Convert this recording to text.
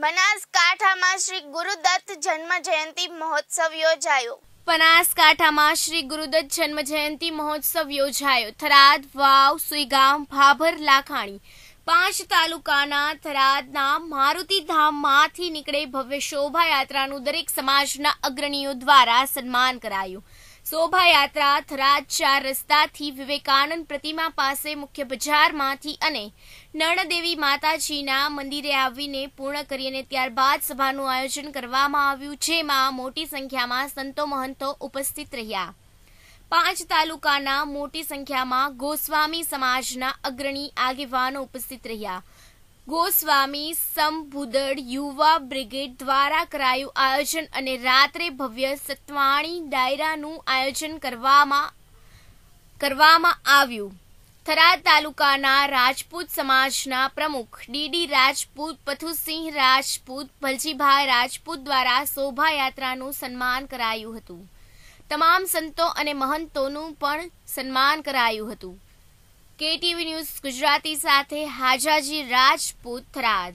બનાસકાંઠામાં શ્રી ગુરુદત્ત જન્મ જયંતિ મહોત્સવ યોજાયો બનાસકાંઠામાં શ્રી ગુરુદત્ત જન્મ જયંતિ મહોત્સવ યોજાયો થરાદ વાવ સુઈગામ ભાભર લાખાણી પાંચ તાલુકાના થરાદના મારુતિ ધામમાંથી નીકળે ભવ્ય શોભાયાત્રાનું દરેક સમાજના અગ્રણીઓ દ્વારા સન્માન કરાયું શોભાયાત્રા થરાદ ચાર રસ્તાથી વિવેકાનંદ પ્રતિમા પાસે મુખ્ય બજારમાંથી અને નર્ણદેવી માતાજીના મંદિરે આવીને પૂર્ણ કરી અને ત્યારબાદ સભાનું આયોજન કરવામાં આવ્યું જેમાં મોટી સંખ્યામાં સંતો મહંતો ઉપસ્થિત રહ્યા પાંચ તાલુકાના મોટી સંખ્યામાં ગોસ્વામી સમાજના અગ્રણી આગેવાનો ઉપસ્થિત રહ્યા ગોસ્વામી સમભુદળ યુવા બ્રિગેડ દ્વારા કરાયું આયોજન અને રાત્રે ભવ્ય સત્વાણી ડાયરાનું આયોજન કરવામાં કરવામાં આવ્યું થરાદ તાલુકાના રાજપૂત સમાજના પ્રમુખ ડીડી રાજપૂત પથુસિંહ રાજપૂત ભલજીભાઈ રાજપૂત દ્વારા શોભાયાત્રાનું સન્માન કરાયું હતું તમામ સંતો અને મહંતોનું પણ સન્માન કરાયું હતું કેટીવી ન્યૂઝ ગુજરાતી સાથે હાજાજી રાજપૂત થરાદ